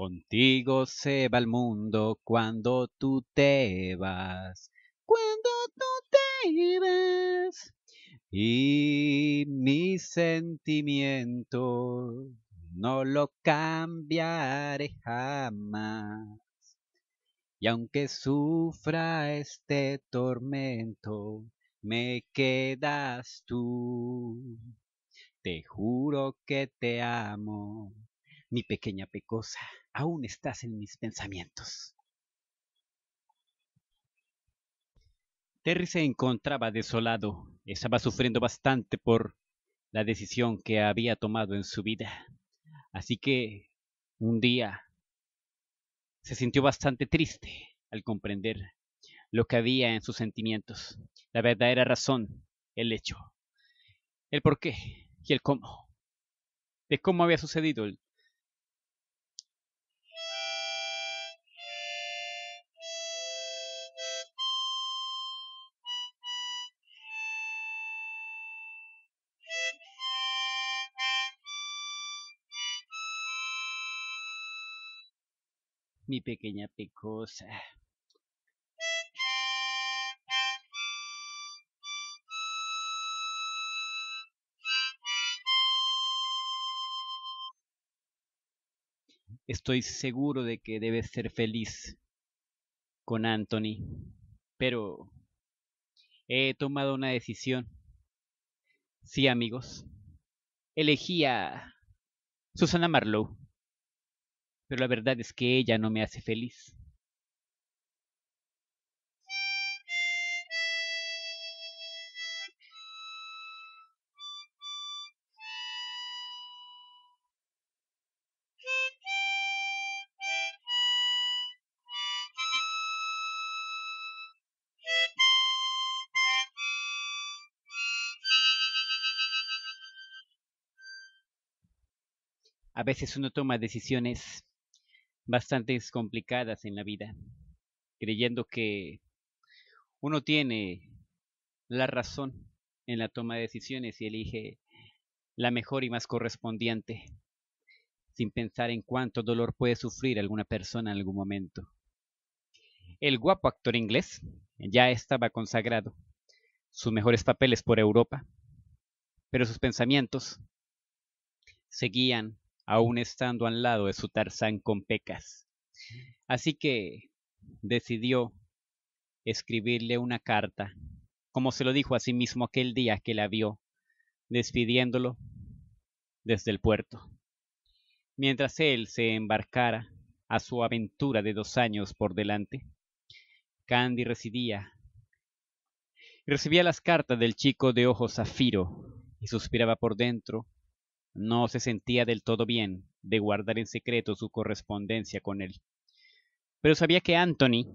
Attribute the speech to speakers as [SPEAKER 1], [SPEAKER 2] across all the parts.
[SPEAKER 1] Contigo se va el mundo cuando tú te vas. Cuando tú te ibas. Y mi sentimiento no lo cambiaré jamás. Y aunque sufra este tormento, me quedas tú. Te juro que te amo, mi pequeña pecosa aún estás en mis pensamientos. Terry se encontraba desolado, estaba sufriendo bastante por la decisión que había tomado en su vida. Así que un día se sintió bastante triste al comprender lo que había en sus sentimientos, la verdadera razón, el hecho, el por qué y el cómo, de cómo había sucedido el mi pequeña pecosa. Estoy seguro de que debes ser feliz con Anthony, pero he tomado una decisión. Sí, amigos. Elegí a Susana Marlowe pero la verdad es que ella no me hace feliz. A veces uno toma decisiones bastante complicadas en la vida, creyendo que uno tiene la razón en la toma de decisiones y elige la mejor y más correspondiente, sin pensar en cuánto dolor puede sufrir alguna persona en algún momento. El guapo actor inglés ya estaba consagrado, sus mejores papeles por Europa, pero sus pensamientos seguían aún estando al lado de su Tarzán con pecas. Así que decidió escribirle una carta, como se lo dijo a sí mismo aquel día que la vio, despidiéndolo desde el puerto. Mientras él se embarcara a su aventura de dos años por delante, Candy residía. Recibía las cartas del chico de ojos zafiro y suspiraba por dentro no se sentía del todo bien de guardar en secreto su correspondencia con él. Pero sabía que Anthony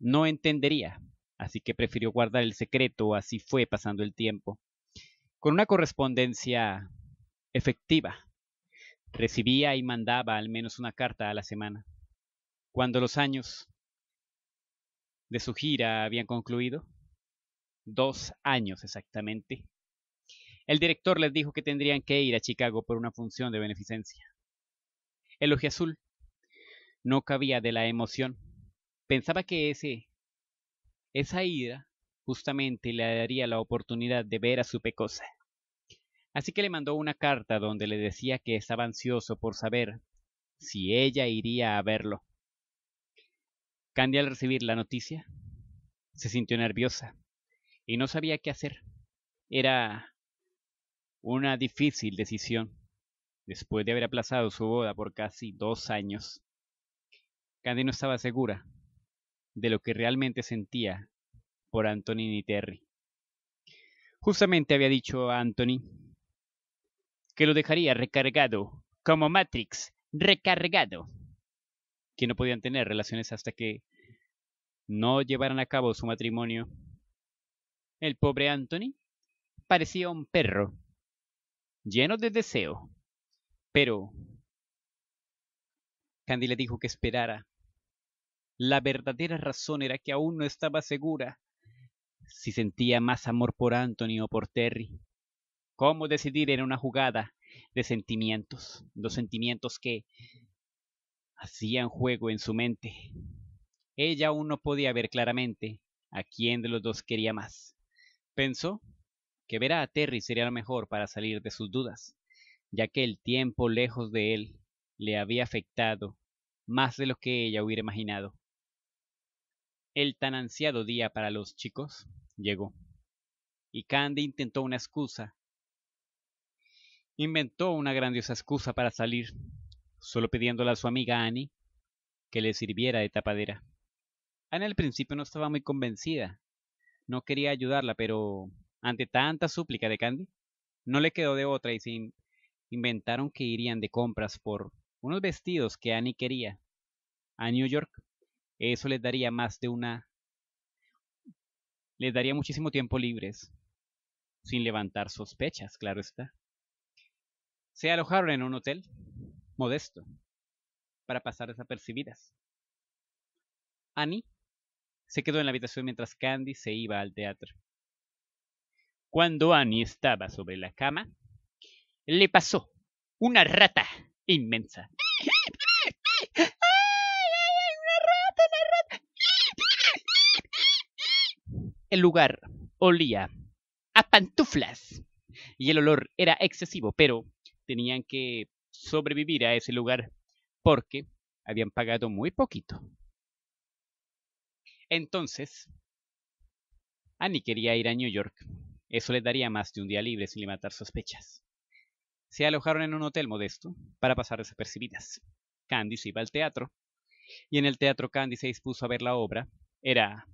[SPEAKER 1] no entendería, así que prefirió guardar el secreto, así fue pasando el tiempo. Con una correspondencia efectiva, recibía y mandaba al menos una carta a la semana. Cuando los años de su gira habían concluido, dos años exactamente, el director les dijo que tendrían que ir a Chicago por una función de beneficencia. El ojo azul no cabía de la emoción. Pensaba que ese, esa ida justamente le daría la oportunidad de ver a su pecosa. Así que le mandó una carta donde le decía que estaba ansioso por saber si ella iría a verlo. Candy al recibir la noticia se sintió nerviosa y no sabía qué hacer. Era una difícil decisión. Después de haber aplazado su boda por casi dos años, Candy no estaba segura de lo que realmente sentía por Anthony ni Terry. Justamente había dicho a Anthony que lo dejaría recargado, como Matrix, recargado, que no podían tener relaciones hasta que no llevaran a cabo su matrimonio. El pobre Anthony parecía un perro Lleno de deseo. Pero Candy le dijo que esperara. La verdadera razón era que aún no estaba segura si sentía más amor por Anthony o por Terry. Cómo decidir era una jugada de sentimientos, los sentimientos que hacían juego en su mente. Ella aún no podía ver claramente a quién de los dos quería más. Pensó que ver a Terry sería lo mejor para salir de sus dudas, ya que el tiempo lejos de él le había afectado más de lo que ella hubiera imaginado. El tan ansiado día para los chicos llegó, y Candy intentó una excusa. Inventó una grandiosa excusa para salir, solo pidiéndole a su amiga Annie que le sirviera de tapadera. Annie al principio no estaba muy convencida. No quería ayudarla, pero ante tanta súplica de Candy, no le quedó de otra y se inventaron que irían de compras por unos vestidos que Annie quería a New York. Eso les daría más de una... Les daría muchísimo tiempo libres, sin levantar sospechas, claro está. Se alojaron en un hotel modesto, para pasar desapercibidas. Annie se quedó en la habitación mientras Candy se iba al teatro. Cuando Annie estaba sobre la cama, le pasó una rata inmensa. una rata, una rata! El lugar olía a pantuflas y el olor era excesivo, pero tenían que sobrevivir a ese lugar porque habían pagado muy poquito. Entonces, Annie quería ir a New York eso les daría más de un día libre sin matar sospechas. Se alojaron en un hotel modesto para pasar desapercibidas. Candice iba al teatro, y en el teatro Candice se dispuso a ver la obra. Era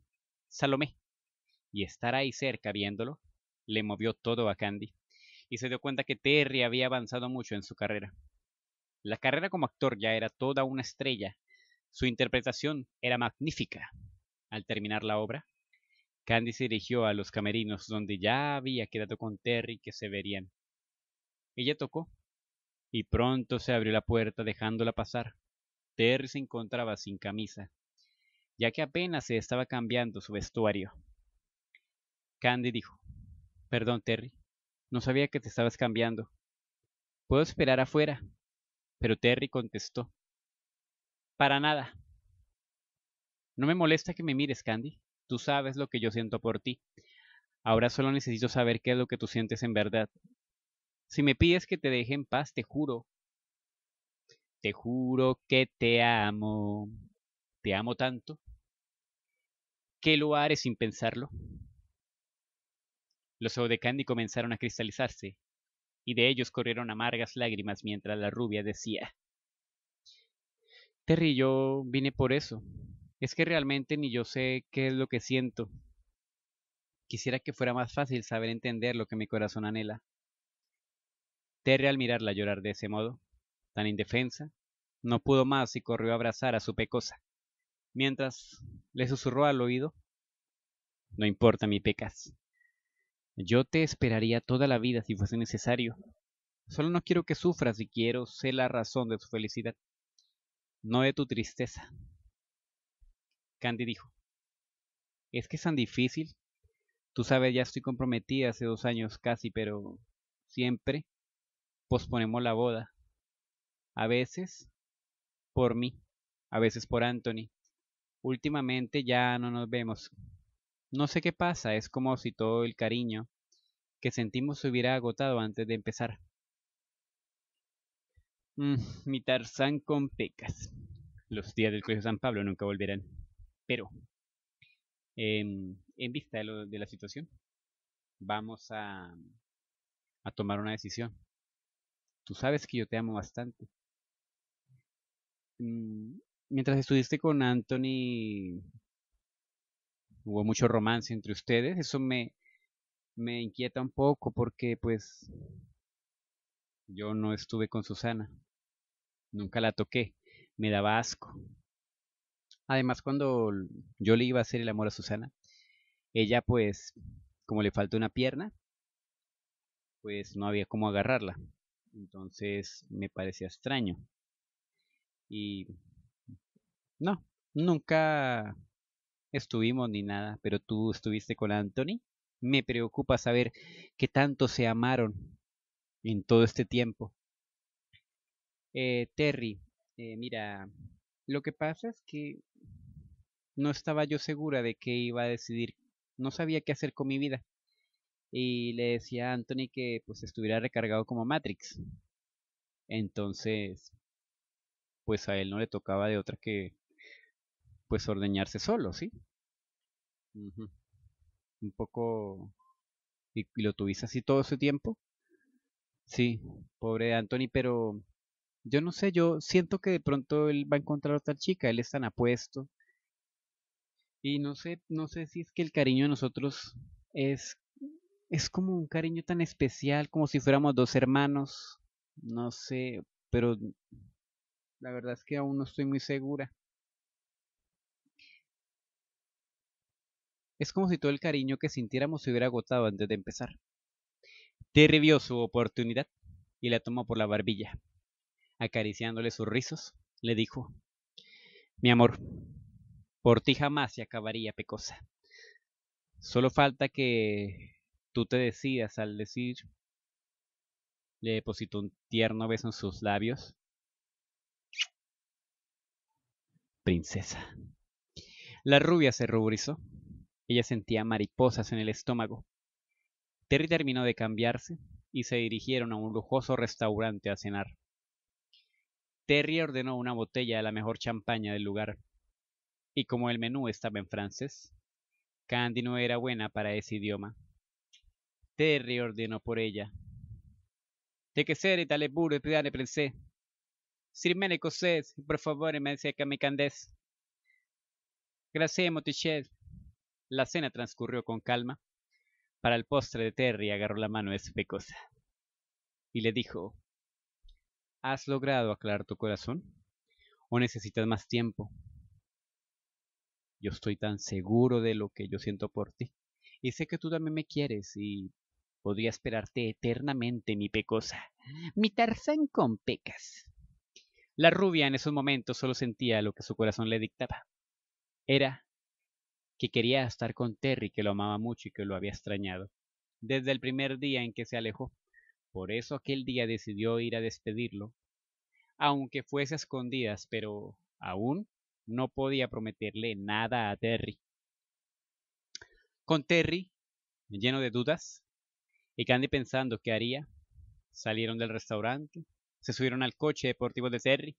[SPEAKER 1] Salomé, y estar ahí cerca viéndolo le movió todo a Candy, y se dio cuenta que Terry había avanzado mucho en su carrera. La carrera como actor ya era toda una estrella, su interpretación era magnífica. Al terminar la obra, Candy se dirigió a los camerinos donde ya había quedado con Terry que se verían. Ella tocó, y pronto se abrió la puerta dejándola pasar. Terry se encontraba sin camisa, ya que apenas se estaba cambiando su vestuario. Candy dijo, Perdón, Terry, no sabía que te estabas cambiando. Puedo esperar afuera. Pero Terry contestó, Para nada. No me molesta que me mires, Candy. Tú sabes lo que yo siento por ti. Ahora solo necesito saber qué es lo que tú sientes en verdad. Si me pides que te deje en paz, te juro. Te juro que te amo. Te amo tanto ¿Qué lo haré sin pensarlo. Los ojos de Candy comenzaron a cristalizarse, y de ellos corrieron amargas lágrimas mientras la rubia decía Terry, yo vine por eso es que realmente ni yo sé qué es lo que siento. Quisiera que fuera más fácil saber entender lo que mi corazón anhela. Terry al mirarla llorar de ese modo, tan indefensa, no pudo más y corrió a abrazar a su pecosa, mientras le susurró al oído, No importa mi pecas, yo te esperaría toda la vida si fuese necesario. Solo no quiero que sufras y quiero ser la razón de tu felicidad, no de tu tristeza. Candy dijo, es que es tan difícil. Tú sabes, ya estoy comprometida hace dos años casi, pero siempre posponemos la boda. A veces por mí, a veces por Anthony. Últimamente ya no nos vemos. No sé qué pasa, es como si todo el cariño que sentimos se hubiera agotado antes de empezar. Mm, mi Tarzán con pecas. Los días del Colegio San Pablo nunca volverán. Pero, em, en vista de, la situación, vamos a, tomar una decisión. Tú sabes que yo te amo bastante. Mm, mientras estuviste con Anthony, hubo mucho romance entre ustedes. Eso me, me inquieta un poco porque pues yo no estuve con Susana. Nunca la toqué. Me daba asco. Además, cuando yo le iba a hacer el amor a Susana, ella pues, como le faltó una pierna, pues no había cómo agarrarla. Entonces me parecía extraño. Y no, nunca estuvimos ni nada, pero tú estuviste con Anthony. Me preocupa saber que tanto se amaron en todo este tiempo. Eh, Terry, eh, mira, lo que pasa es que no estaba yo segura de qué iba a decidir, no sabía qué hacer con mi vida. Y le decía a Anthony que pues estuviera recargado como Matrix. Entonces, pues a él no le tocaba de otra que pues ordeñarse solo, ¿sí? Un poco... ¿Y, lo tuviste así todo ese tiempo? Sí, pobre Anthony, pero yo no sé, yo siento que de pronto él va a encontrar otra chica, él es tan apuesto, y no sé, no sé si es que el cariño de nosotros es, es como un cariño tan especial, como si fuéramos dos hermanos. No sé, pero la verdad es que aún no estoy muy segura. Es como si todo el cariño que sintiéramos se hubiera agotado antes de empezar. Terry vio su oportunidad y la tomó por la barbilla. Acariciándole sus rizos, le dijo, Mi amor, por ti jamás se acabaría, Pecosa. Solo falta que tú te decidas al decir. Le depositó un tierno beso en sus labios. Princesa. La rubia se ruborizó. Ella sentía mariposas en el estómago. Terry terminó de cambiarse y se dirigieron a un lujoso restaurante a cenar. Terry ordenó una botella de la mejor champaña del lugar y como el menú estaba en francés, Candy no era buena para ese idioma. Terry ordenó por ella. De que ser y tale burro y pedale pensé. Sirme y por favor, me que mi candés. Gracias, Motichet. La cena transcurrió con calma. Para el postre de Terry agarró la mano de su pecosa y le dijo: ¿Has logrado aclarar tu corazón? ¿O necesitas más tiempo? Yo estoy tan seguro de lo que yo siento por ti. Y sé que tú también me quieres y podría esperarte eternamente, mi pecosa. Mi tarzán con pecas. La rubia en esos momentos solo sentía lo que su corazón le dictaba. Era que quería estar con Terry, que lo amaba mucho y que lo había extrañado, desde el primer día en que se alejó. Por eso aquel día decidió ir a despedirlo, aunque fuese a escondidas, pero aún no podía prometerle nada a Terry. Con Terry, lleno de dudas, y Candy pensando qué haría, salieron del restaurante, se subieron al coche deportivo de Terry.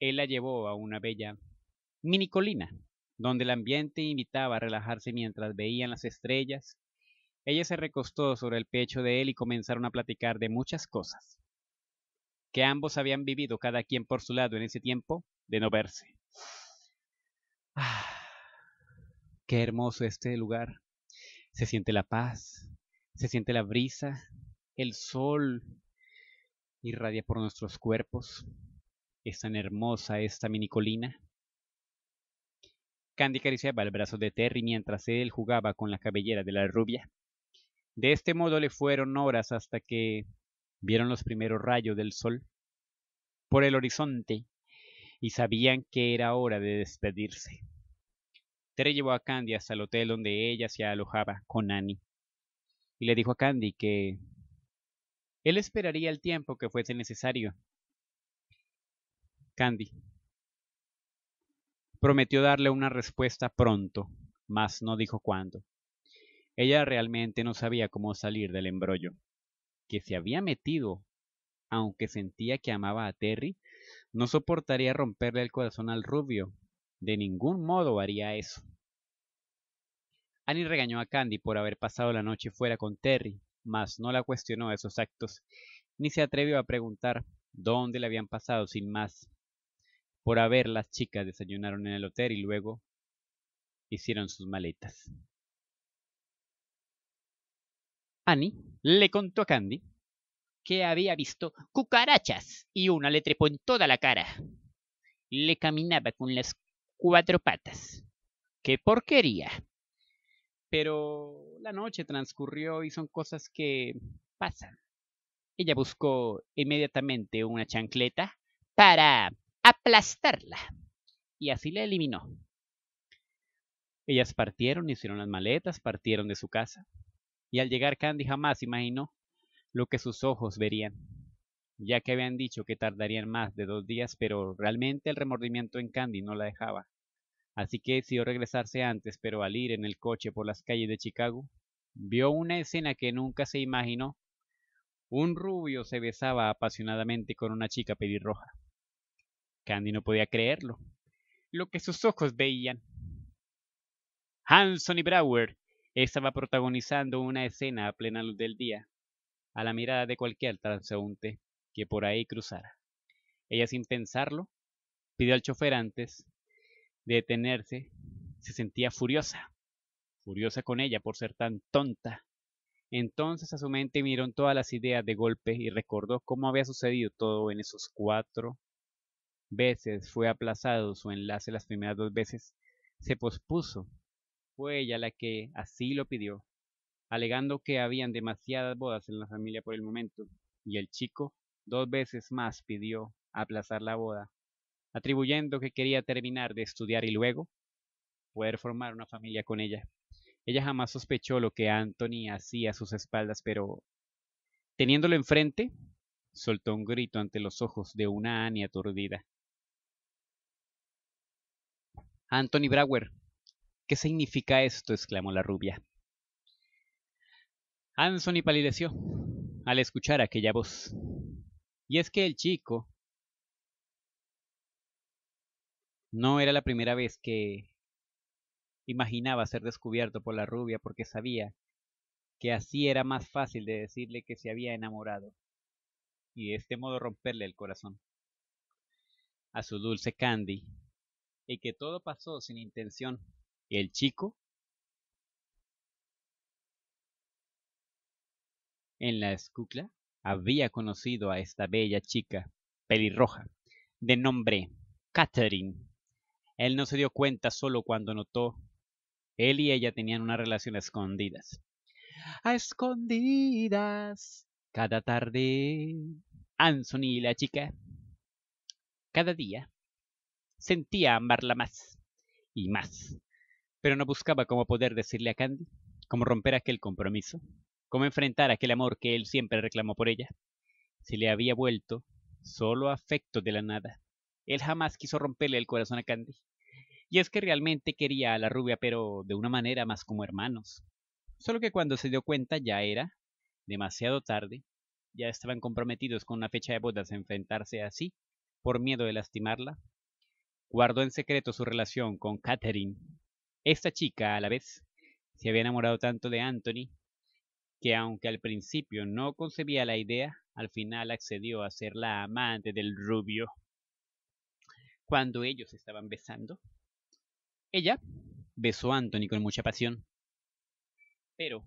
[SPEAKER 1] Él la llevó a una bella minicolina, donde el ambiente invitaba a relajarse mientras veían las estrellas. Ella se recostó sobre el pecho de él y comenzaron a platicar de muchas cosas, que ambos habían vivido cada quien por su lado en ese tiempo de no verse. Ah, qué hermoso este lugar. Se siente la paz, se siente la brisa, el sol irradia por nuestros cuerpos. Es tan hermosa esta colina. Candy acariciaba el brazo de Terry mientras él jugaba con la cabellera de la rubia. De este modo le fueron horas hasta que vieron los primeros rayos del sol. Por el horizonte y sabían que era hora de despedirse. Terry llevó a Candy hasta el hotel donde ella se alojaba con Annie y le dijo a Candy que él esperaría el tiempo que fuese necesario. Candy prometió darle una respuesta pronto, mas no dijo cuándo. Ella realmente no sabía cómo salir del embrollo, que se había metido, aunque sentía que amaba a Terry, no soportaría romperle el corazón al rubio. De ningún modo haría eso. Annie regañó a Candy por haber pasado la noche fuera con Terry, mas no la cuestionó de esos actos, ni se atrevió a preguntar dónde le habían pasado sin más. Por haber las chicas desayunaron en el hotel y luego hicieron sus maletas. Annie le contó a Candy que había visto cucarachas y una le trepó en toda la cara. Le caminaba con las cuatro patas. ¡Qué porquería! Pero la noche transcurrió y son cosas que pasan. Ella buscó inmediatamente una chancleta para aplastarla y así la eliminó. Ellas partieron, hicieron las maletas, partieron de su casa. Y al llegar Candy jamás imaginó lo que sus ojos verían, ya que habían dicho que tardarían más de dos días, pero realmente el remordimiento en Candy no la dejaba. Así que decidió regresarse antes, pero al ir en el coche por las calles de Chicago, vio una escena que nunca se imaginó. Un rubio se besaba apasionadamente con una chica pelirroja. Candy no podía creerlo. Lo que sus ojos veían. Hanson y Brower estaba protagonizando una escena a plena luz del día, a la mirada de cualquier transeúnte que por ahí cruzara. Ella sin pensarlo pidió al chofer antes de detenerse, se sentía furiosa, furiosa con ella por ser tan tonta. Entonces a su mente vinieron todas las ideas de golpe y recordó cómo había sucedido todo en esos cuatro veces fue aplazado su enlace las primeras dos veces, se pospuso. Fue ella la que así lo pidió, alegando que habían demasiadas bodas en la familia por el momento, y el chico dos veces más pidió aplazar la boda, atribuyendo que quería terminar de estudiar y luego poder formar una familia con ella. Ella jamás sospechó lo que Anthony hacía a sus espaldas, pero teniéndolo enfrente, soltó un grito ante los ojos de una Annie aturdida. Anthony Brower, ¿qué significa esto? exclamó la rubia y palideció al escuchar aquella voz. Y es que el chico no era la primera vez que imaginaba ser descubierto por la rubia porque sabía que así era más fácil de decirle que se había enamorado y de este modo romperle el corazón a su dulce Candy y que todo pasó sin intención. y El chico en la escuela, había conocido a esta bella chica, pelirroja, de nombre Catherine. Él no se dio cuenta solo cuando notó él y ella tenían una relación a escondidas. A escondidas, cada tarde, Anthony y la chica, cada día, sentía amarla más y más, pero no buscaba cómo poder decirle a Candy, cómo romper aquel compromiso, cómo enfrentar aquel amor que él siempre reclamó por ella. Se le había vuelto solo afecto de la nada. Él jamás quiso romperle el corazón a Candy. Y es que realmente quería a la rubia, pero de una manera más como hermanos. Solo que cuando se dio cuenta ya era demasiado tarde. Ya estaban comprometidos con una fecha de bodas a enfrentarse así, por miedo de lastimarla. Guardó en secreto su relación con Catherine. Esta chica, a la vez, se había enamorado tanto de Anthony que aunque al principio no concebía la idea, al final accedió a ser la amante del rubio. Cuando ellos estaban besando, ella besó a Anthony con mucha pasión, pero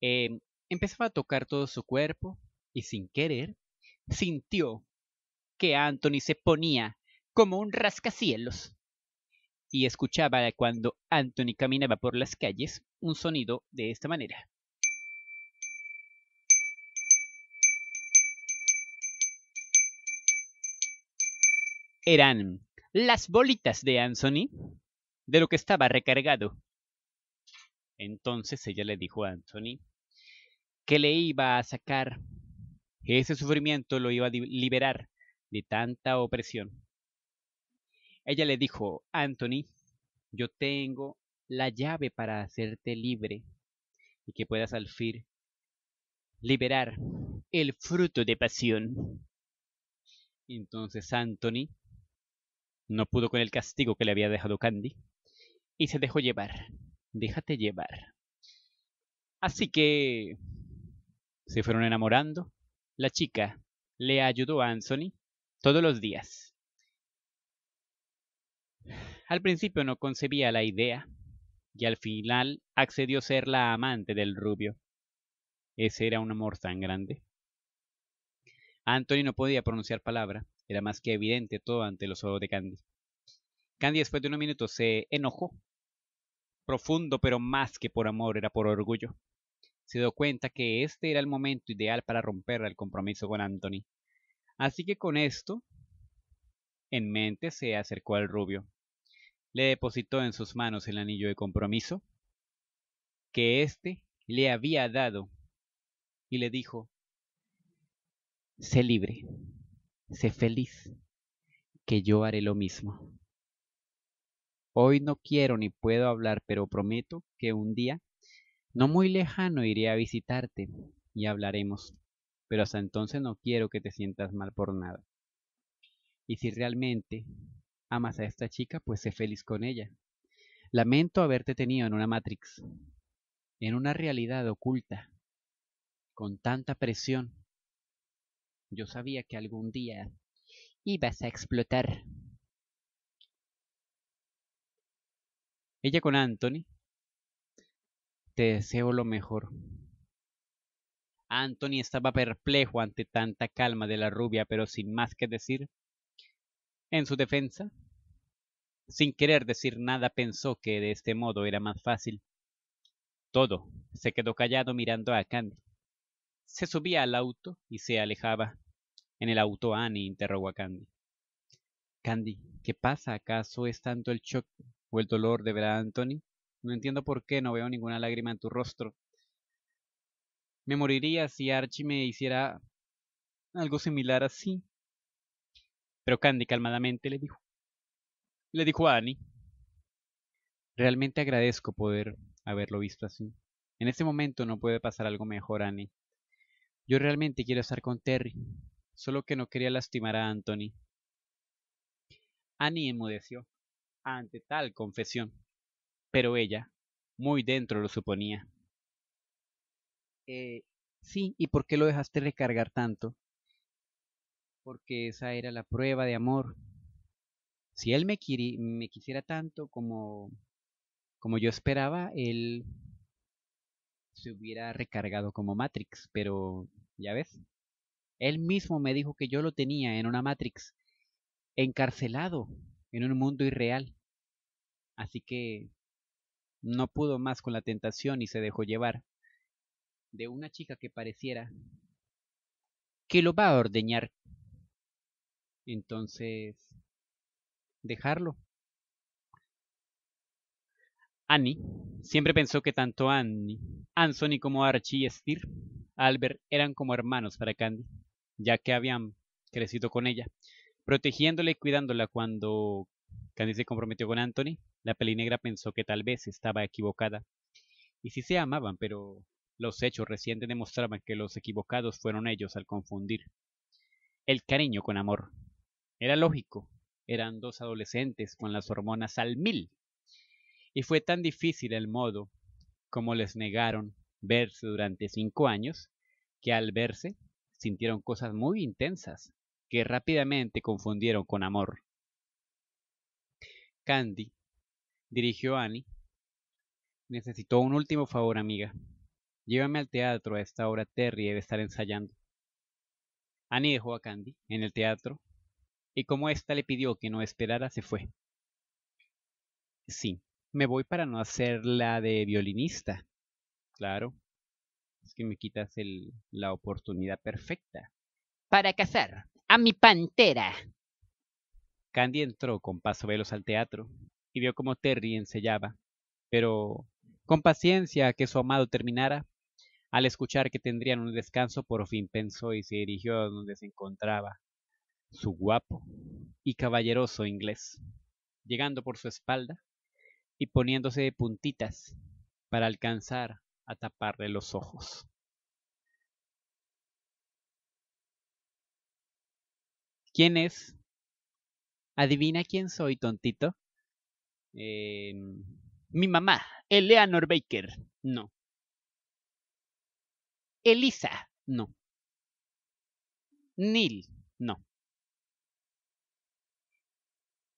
[SPEAKER 1] em, empezaba a tocar todo su cuerpo y sin querer sintió que Anthony se ponía como un rascacielos y escuchaba cuando Anthony caminaba por las calles un sonido de esta manera. eran las bolitas de Anthony de lo que estaba recargado. Entonces ella le dijo a Anthony que le iba a sacar, ese sufrimiento lo iba a liberar de tanta opresión. Ella le dijo, Anthony, yo tengo la llave para hacerte libre y que puedas al fin liberar el fruto de pasión. Entonces Anthony no pudo con el castigo que le había dejado Candy y se dejó llevar. Déjate llevar. Así que se fueron enamorando. La chica le ayudó a Anthony todos los días. Al principio no concebía la idea y al final accedió a ser la amante del rubio. Ese era un amor tan grande. Anthony no podía pronunciar palabra era más que evidente todo ante los ojos de Candy. Candy después de unos minutos se enojó. Profundo, pero más que por amor, era por orgullo. Se dio cuenta que este era el momento ideal para romper el compromiso con Anthony. Así que con esto en mente se acercó al rubio. Le depositó en sus manos el anillo de compromiso que éste le había dado y le dijo, sé libre sé feliz, que yo haré lo mismo. Hoy no quiero ni puedo hablar, pero prometo que un día, no muy lejano, iré a visitarte y hablaremos, pero hasta entonces no quiero que te sientas mal por nada. Y si realmente amas a esta chica, pues sé feliz con ella. Lamento haberte tenido en una Matrix, en una realidad oculta, con tanta presión yo sabía que algún día ibas a explotar. Ella con Anthony. Te deseo lo mejor. Anthony estaba perplejo ante tanta calma de la rubia, pero sin más que decir. En su defensa, sin querer decir nada, pensó que de este modo era más fácil. Todo se quedó callado mirando a Candy. Se subía al auto y se alejaba. En el auto Annie interrogó a Candy. Candy, ¿qué pasa? ¿Acaso es tanto el choque o el dolor de ver a Anthony? No entiendo por qué no veo ninguna lágrima en tu rostro. Me moriría si Archie me hiciera algo similar así. Pero Candy calmadamente le dijo. Le dijo a Annie. Realmente agradezco poder haberlo visto así. En este momento no puede pasar algo mejor, Annie. Yo realmente quiero estar con Terry, solo que no quería lastimar a Anthony. Annie enmudeció ante tal confesión, pero ella, muy dentro, lo suponía. Eh, sí, ¿y por qué lo dejaste recargar tanto? Porque esa era la prueba de amor. Si él me, me quisiera tanto como, como yo esperaba, él se hubiera recargado como Matrix, pero ya ves. Él mismo me dijo que yo lo tenía en una Matrix, encarcelado en un mundo irreal. Así que no pudo más con la tentación y se dejó llevar de una chica que pareciera que lo va a ordeñar. Entonces, dejarlo. Annie siempre pensó que tanto Annie, Anthony como Archie y Steve, Albert eran como hermanos para Candy, ya que habían crecido con ella, protegiéndola y cuidándola cuando Candy se comprometió con Anthony. La pelinegra pensó que tal vez estaba equivocada. Y sí se amaban, pero los hechos recientes demostraban que los equivocados fueron ellos al confundir el cariño con amor. Era lógico, eran dos adolescentes con las hormonas al mil y fue tan difícil el modo como les negaron verse durante cinco años, que al verse sintieron cosas muy intensas que rápidamente confundieron con amor. Candy dirigió a Annie. Necesito un último favor, amiga. Llévame al teatro a esta hora Terry debe estar ensayando. Annie dejó a Candy en el teatro y como ésta le pidió que no esperara, se fue. Sí, me voy para no hacer la de violinista. Claro. Es que me quitas la oportunidad perfecta. Para cazar a mi pantera. Candy entró con paso al teatro y vio cómo Terry ensellaba, pero con paciencia que su amado terminara. Al escuchar que tendrían un descanso, por fin pensó y se dirigió a donde se encontraba su guapo y caballeroso inglés. Llegando por su espalda, y poniéndose de puntitas para alcanzar a taparle los ojos. ¿Quién es? ¿Adivina quién soy, tontito? Em, mi mamá, Eleanor Baker. No. Elisa. No. Neil. No.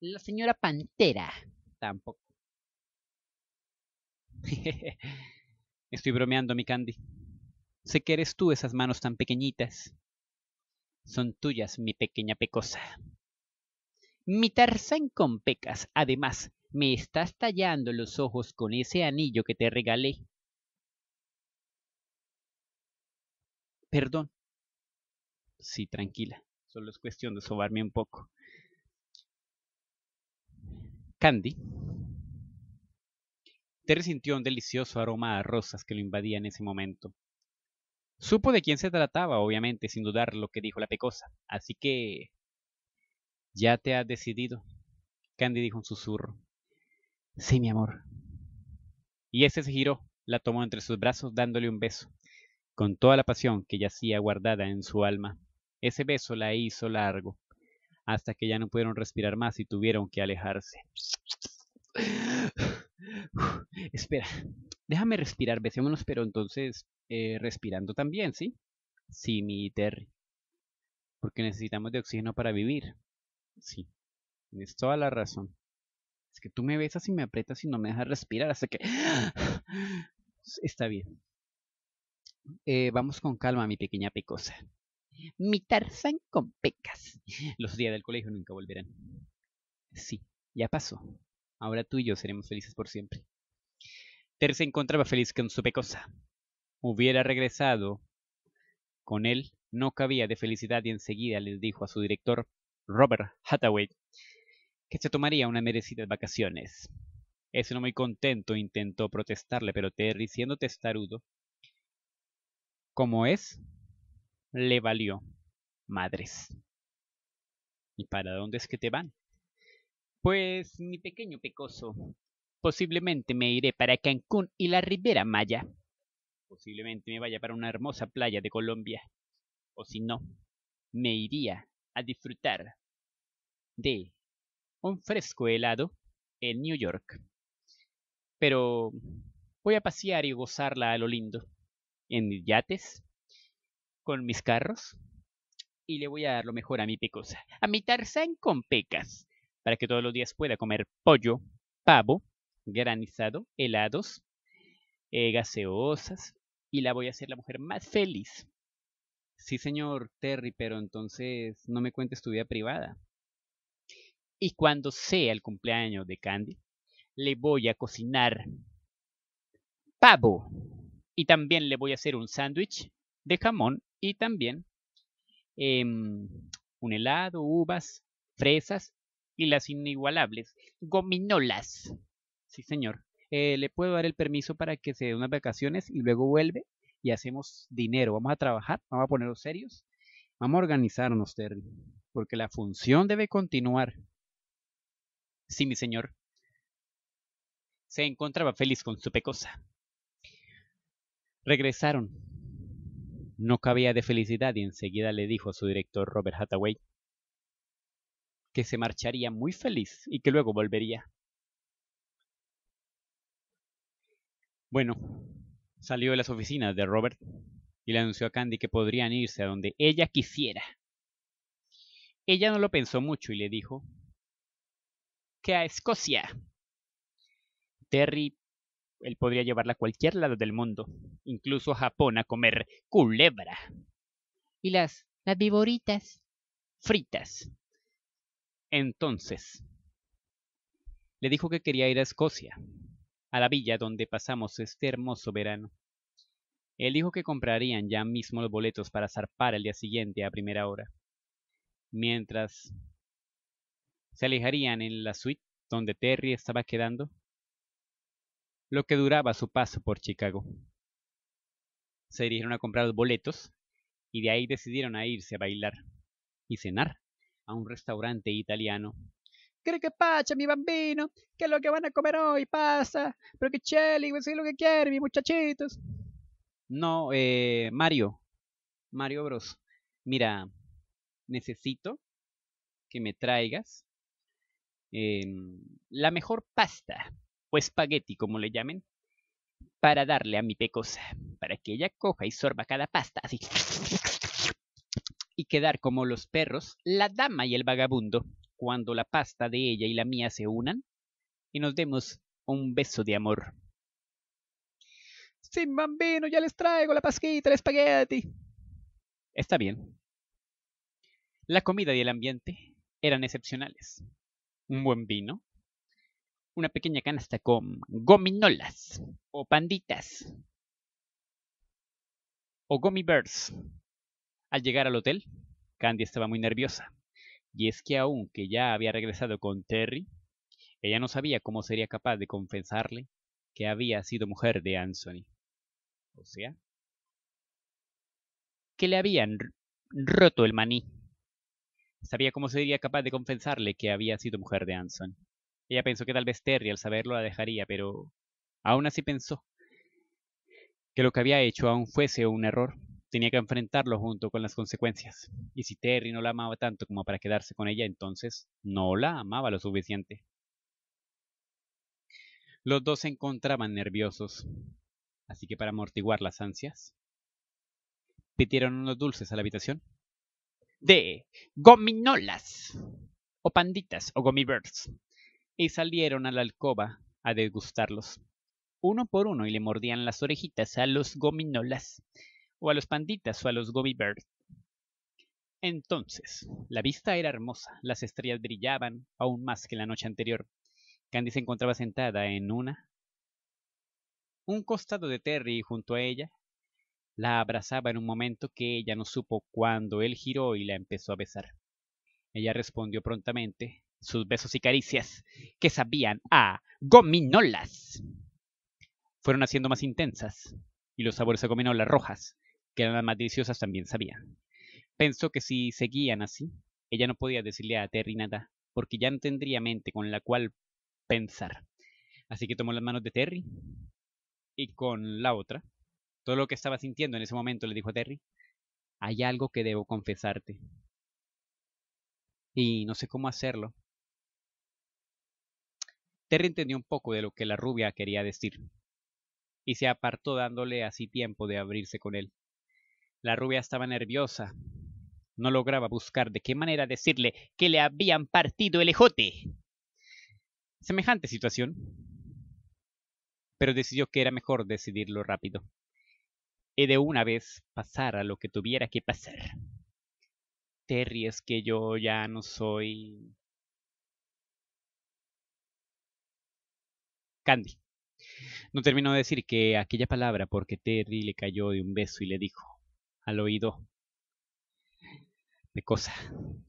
[SPEAKER 1] La señora Pantera. Tampoco. Estoy bromeando, mi Candy. Sé que eres tú esas manos tan pequeñitas. Son tuyas, mi pequeña pecosa. Mi Tarzán con pecas, además, me estás tallando los ojos con ese anillo que te regalé. Perdón. Sí, tranquila. Solo es cuestión de sobarme un poco. Candy, Terry sintió un delicioso aroma a rosas que lo invadía en ese momento. Supo de quién se trataba, obviamente, sin dudar lo que dijo la pecosa, así que... Ya te has decidido, Candy dijo un susurro. Sí, mi amor. Y ese se giró, la tomó entre sus brazos dándole un beso, con toda la pasión que yacía guardada en su alma. Ese beso la hizo largo, hasta que ya no pudieron respirar más y tuvieron que alejarse. Espera, déjame respirar, besémonos, pero entonces eh, respirando también, ¿sí? Sí, mi Terry. Porque necesitamos de oxígeno para vivir. Sí, tienes toda la razón. Es que tú me besas y me aprietas y no me dejas respirar, así que... Está bien. Eh, vamos con calma, mi pequeña pecosa. Mi Tarzán con pecas. Los días del colegio nunca volverán. Sí, ya pasó. Ahora tú y yo seremos felices por siempre. Terry se encontraba feliz con su pecosa. Hubiera regresado con él, no cabía de felicidad y enseguida le dijo a su director, Robert Hathaway, que se tomaría una merecida vacaciones. Es no muy contento intentó protestarle, pero Terry, siendo testarudo, como es, le valió madres. ¿Y para dónde es que te van? Pues, mi pequeño pecoso, Posiblemente me iré para Cancún y la Ribera Maya. Posiblemente me vaya para una hermosa playa de Colombia. O si no, me iría a disfrutar de un fresco helado en New York. Pero voy a pasear y gozarla a lo lindo, en yates, con mis carros, y le voy a dar lo mejor a mi pecosa, a mi tarzán con pecas, para que todos los días pueda comer pollo, pavo, granizado, helados, eh, gaseosas, y la voy a hacer la mujer más feliz. Sí, señor Terry, pero entonces no me cuentes tu vida privada. Y cuando sea el cumpleaños de Candy, le voy a cocinar pavo. Y también le voy a hacer un sándwich de jamón y también em, un helado, uvas, fresas y las inigualables gominolas. Sí, señor. Eh, le puedo dar el permiso para que se dé unas vacaciones y luego vuelve y hacemos dinero. Vamos a trabajar, vamos a ponerlos serios, vamos a organizarnos, Terry, porque la función debe continuar. Sí, mi señor. Se encontraba feliz con su pecosa. Regresaron. No cabía de felicidad y enseguida le dijo a su director Robert Hathaway que se marcharía muy feliz y que luego volvería. Bueno, salió de las oficinas de Robert y le anunció a Candy que podrían irse a donde ella quisiera. Ella no lo pensó mucho y le dijo que a Escocia. Terry, él podría llevarla a cualquier lado del mundo, incluso a Japón a comer culebra. Y las, las viboritas fritas. Entonces, le dijo que quería ir a Escocia, a la villa donde pasamos este hermoso verano. Él dijo que comprarían ya mismo los boletos para zarpar el día siguiente a primera hora. Mientras se alejarían en la suite donde Terry estaba quedando, lo que duraba su paso por Chicago. Se dirigieron a comprar los boletos y de ahí decidieron a irse a bailar y cenar a un restaurante italiano qué que pacha, mi bambino? ¿Qué es lo que van a comer hoy? Pasa. Pero que cheli, pues, es lo que quieren, mis muchachitos. No, eh, Mario. Mario Bros. Mira, necesito que me traigas em, la mejor pasta o espagueti, como le llamen, para darle a mi pecosa, para que ella coja y sorba cada pasta así. Y quedar como los perros, la dama y el vagabundo, cuando la pasta de ella y la mía se unan y nos demos un beso de amor. Sin bambino, ya les traigo la pasquita, el espagueti. Está bien. La comida y el ambiente eran excepcionales. Un buen vino, una pequeña canasta con gominolas o panditas o gummy Al llegar al hotel, Candy estaba muy nerviosa y es que aunque ya había regresado con Terry, ella no sabía cómo sería capaz de confesarle que había sido mujer de Anthony. O sea, que le habían roto el maní. Sabía cómo sería capaz de confesarle que había sido mujer de Anson. Ella pensó que tal vez Terry al saberlo la dejaría, pero aún así pensó que lo que había hecho aún fuese un error tenía que enfrentarlo junto con las consecuencias. Y si Terry no la amaba tanto como para quedarse con ella, entonces no la amaba lo suficiente. Los dos se encontraban nerviosos, así que para amortiguar las ansias, pidieron unos dulces a la habitación. De gominolas, o panditas, o gomibirds. y salieron a la alcoba a degustarlos. Uno por uno y le mordían las orejitas a los gominolas o a los panditas o a los gobi Birds? Entonces, la vista era hermosa, las estrellas brillaban aún más que la noche anterior. Candy se encontraba sentada en una. Un costado de Terry junto a ella la abrazaba en un momento que ella no supo cuando él giró y la empezó a besar. Ella respondió prontamente sus besos y caricias, que sabían a gominolas. Fueron haciendo más intensas, y los sabores a gominolas rojas que eran las más también sabía. Pensó que si seguían así, ella no podía decirle a Terry nada, porque ya no tendría mente con la cual pensar. Así que tomó las manos de Terry y con la otra, todo lo que estaba sintiendo en ese momento, le dijo a Terry, hay algo que debo confesarte. Y no sé cómo hacerlo. Terry entendió un poco de lo que la rubia quería decir y se apartó dándole así tiempo de abrirse con él. La rubia estaba nerviosa. No lograba buscar de qué manera decirle que le habían partido el ejote. Semejante situación. Pero decidió que era mejor decidirlo rápido. Y de una vez a lo que tuviera que pasar. Terry, es que yo ya no soy... Candy. No terminó de decir que aquella palabra porque Terry le cayó de un beso y le dijo, al oído de cosa.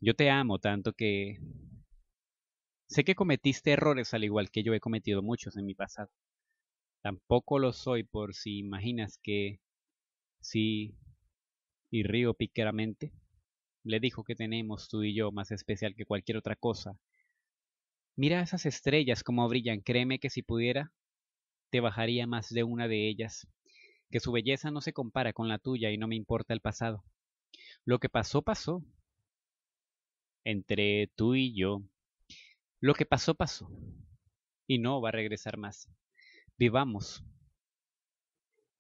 [SPEAKER 1] Yo te amo tanto que sé que cometiste errores al igual que yo he cometido muchos en mi pasado. Tampoco lo soy por si imaginas que sí y río piqueramente. Le dijo que tenemos tú y yo más especial que cualquier otra cosa. Mira esas estrellas como brillan, créeme que si pudiera, te bajaría más de una de ellas que su belleza no se compara con la tuya y no me importa el pasado. Lo que pasó, pasó. Entre tú y yo. Lo que pasó, pasó. Y no va a regresar más. Vivamos.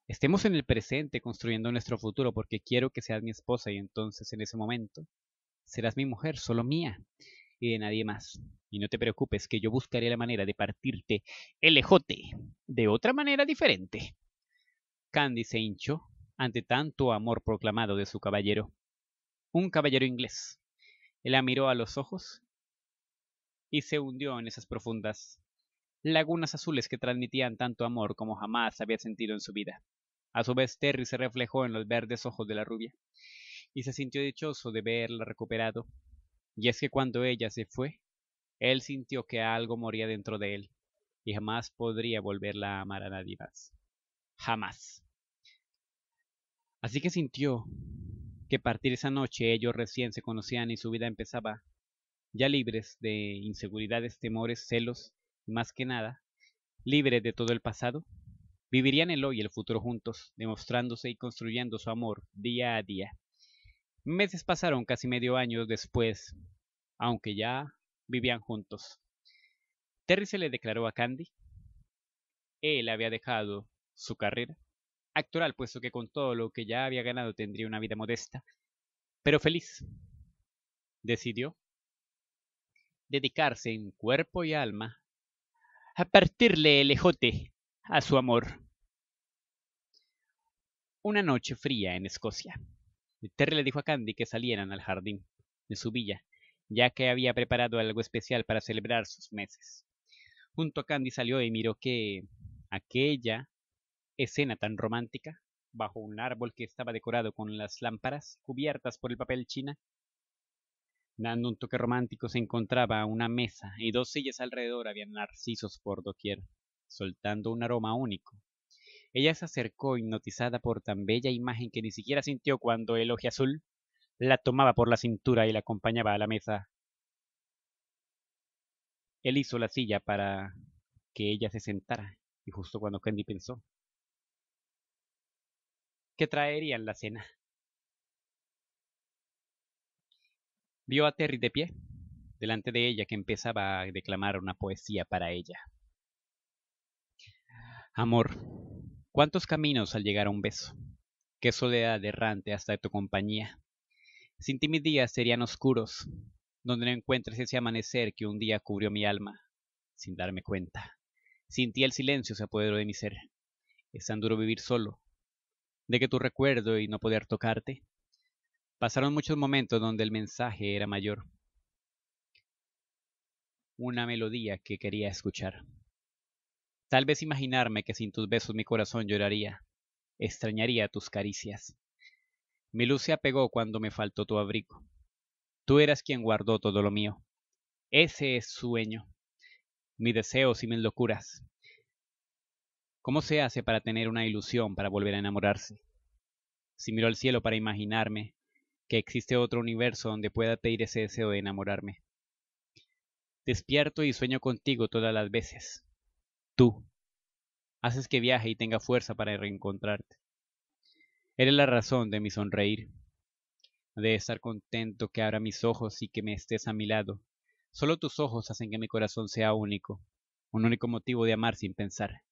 [SPEAKER 1] Estemos en el presente construyendo nuestro futuro porque quiero que seas mi esposa y entonces en ese momento serás mi mujer, solo mía y de nadie más. Y no te preocupes que yo buscaré la manera de partirte el ejote de otra manera diferente. Candy se hinchó ante tanto amor proclamado de su caballero. Un caballero inglés. Él la miró a los ojos y se hundió en esas profundas lagunas azules que transmitían tanto amor como jamás había sentido en su vida. A su vez, Terry se reflejó en los verdes ojos de la rubia y se sintió dichoso de verla recuperado. Y es que cuando ella se fue, él sintió que algo moría dentro de él y jamás podría volverla a amar a nadie más jamás. Así que sintió que partir esa noche ellos recién se conocían y su vida empezaba, ya libres de inseguridades, temores, celos, más que nada, libres de todo el pasado, vivirían el hoy y el futuro juntos, demostrándose y construyendo su amor día a día. Meses pasaron casi medio año después, aunque ya vivían juntos. Terry se le declaró a Candy. Él había dejado su carrera actual, puesto que con todo lo que ya había ganado tendría una vida modesta, pero feliz. Decidió dedicarse en cuerpo y alma a partirle el ejote a su amor. Una noche fría en Escocia, Terry le dijo a Candy que salieran al jardín de su villa, ya que había preparado algo especial para celebrar sus meses. Junto a Candy salió y miró que aquella escena tan romántica, bajo un árbol que estaba decorado con las lámparas cubiertas por el papel china. Dando un toque romántico se encontraba una mesa y dos sillas alrededor habían narcisos por doquier, soltando un aroma único. Ella se acercó hipnotizada por tan bella imagen que ni siquiera sintió cuando el oje azul la tomaba por la cintura y la acompañaba a la mesa. Él hizo la silla para que ella se sentara, y justo cuando Candy pensó que traerían la cena. Vio a Terry de pie, delante de ella, que empezaba a declamar una poesía para ella. Amor, cuántos caminos al llegar a un beso, qué soledad errante hasta tu compañía. Sin ti mis días serían oscuros, donde no encuentres ese amanecer que un día cubrió mi alma, sin darme cuenta. Sin ti el silencio se apoderó de mi ser. Es tan duro vivir solo, de que tu recuerdo y no poder tocarte. Pasaron muchos momentos donde el mensaje era mayor. Una melodía que quería escuchar. Tal vez imaginarme que sin tus besos mi corazón lloraría, extrañaría tus caricias. Mi luz se apegó cuando me faltó tu abrigo. Tú eras quien guardó todo lo mío. Ese es sueño, Mis deseos y mis locuras, ¿Cómo se hace para tener una ilusión, para volver a enamorarse? Si miro al cielo para imaginarme que existe otro universo donde pueda pedir ese deseo de enamorarme. Despierto y sueño contigo todas las veces. Tú. Haces que viaje y tenga fuerza para reencontrarte. Eres la razón de mi sonreír, de estar contento que abra mis ojos y que me estés a mi lado. Solo tus ojos hacen que mi corazón sea único, un único motivo de amar sin pensar.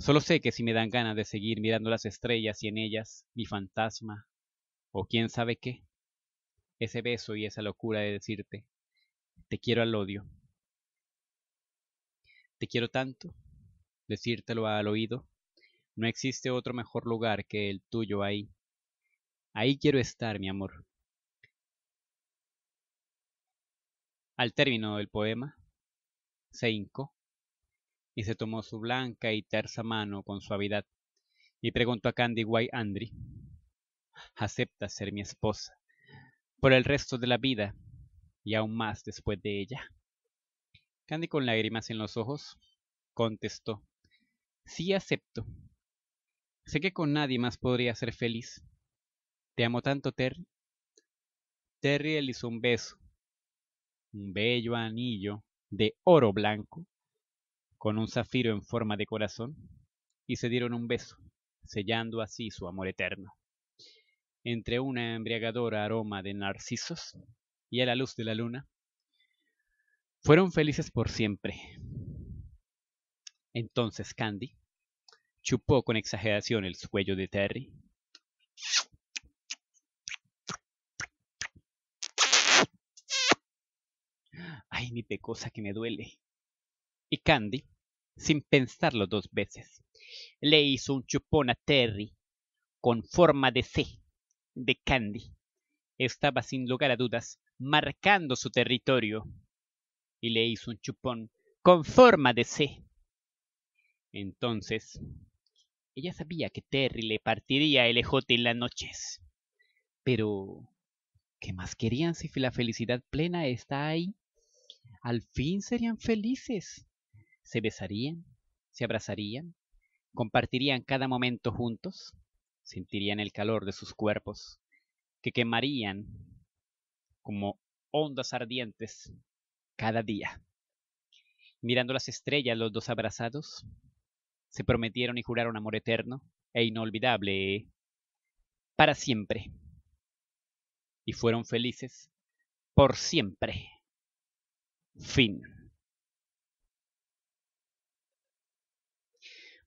[SPEAKER 1] Solo sé que si me dan ganas de seguir mirando las estrellas y en ellas mi fantasma, o quién sabe qué, ese beso y esa locura de decirte, te quiero al odio. Te quiero tanto, decírtelo al oído, no existe otro mejor lugar que el tuyo ahí. Ahí quiero estar, mi amor. Al término del poema, se hincó y se tomó su blanca y tersa mano con suavidad y preguntó a Candy why, Andry ¿acepta ser mi esposa por el resto de la vida y aún más después de ella? Candy con lágrimas en los ojos contestó, sí acepto. Sé que con nadie más podría ser feliz. Te amo tanto, Terry. Terry le hizo un beso, un bello anillo de oro blanco con un zafiro en forma de corazón, y se dieron un beso, sellando así su amor eterno. Entre una embriagadora aroma de narcisos y a la luz de la luna, fueron felices por siempre. Entonces Candy chupó con exageración el cuello de Terry. Ay, mi pecosa que me duele, y Candy, sin pensarlo dos veces, le hizo un chupón a Terry con forma de C de Candy. Estaba sin lugar a dudas marcando su territorio y le hizo un chupón con forma de C. Entonces, ella sabía que Terry le partiría el ejote en las noches. Pero, ¿qué más querían si la felicidad plena está ahí? Al fin serían felices se besarían, se abrazarían, compartirían cada momento juntos, sentirían el calor de sus cuerpos, que quemarían como ondas ardientes cada día. Mirando las estrellas, los dos abrazados, se prometieron y juraron amor eterno e inolvidable para siempre. Y fueron felices por siempre. Fin.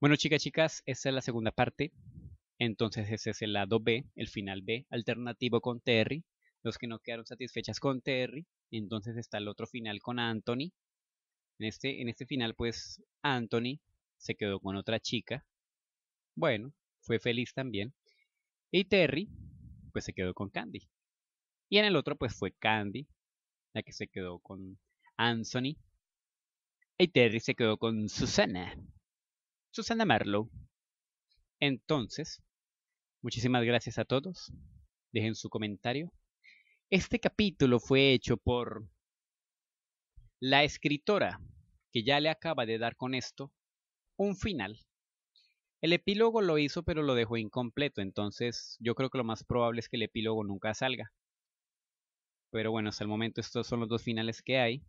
[SPEAKER 1] Bueno, chicas, chicas, esta es la segunda parte. Entonces ese es el lado B, el final B, alternativo con Terry. Los que no quedaron satisfechas con Terry. Entonces está el otro final con Anthony. En este, en este final, pues, Anthony se quedó con otra chica. Bueno, fue feliz también. Y Terry, pues se quedó con Candy. Y en el otro, pues fue Candy, la que se quedó con Anthony. Y Terry se quedó con Susana. Susana Marlowe. Entonces, muchísimas gracias a todos. Dejen su comentario. Este capítulo fue hecho por la escritora, que ya le acaba de dar con esto un final. El epílogo lo hizo pero lo dejó incompleto, entonces yo creo que lo más probable es que el epílogo nunca salga. Pero bueno, hasta el momento estos son los dos finales que hay.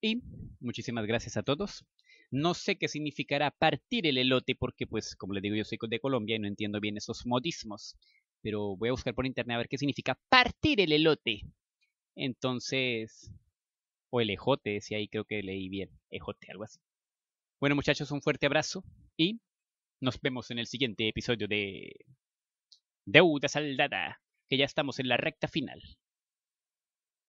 [SPEAKER 1] Y muchísimas gracias a todos. No sé qué significará partir el elote porque, pues, como les digo, yo soy de Colombia y no entiendo bien esos modismos. Pero voy a buscar por internet a ver qué significa partir el elote. Entonces, o el ejote, si ahí, creo que leí bien, ejote, algo así. Bueno, muchachos, un fuerte abrazo y nos vemos en el siguiente episodio de Deuda Saldada, que ya estamos en la recta final.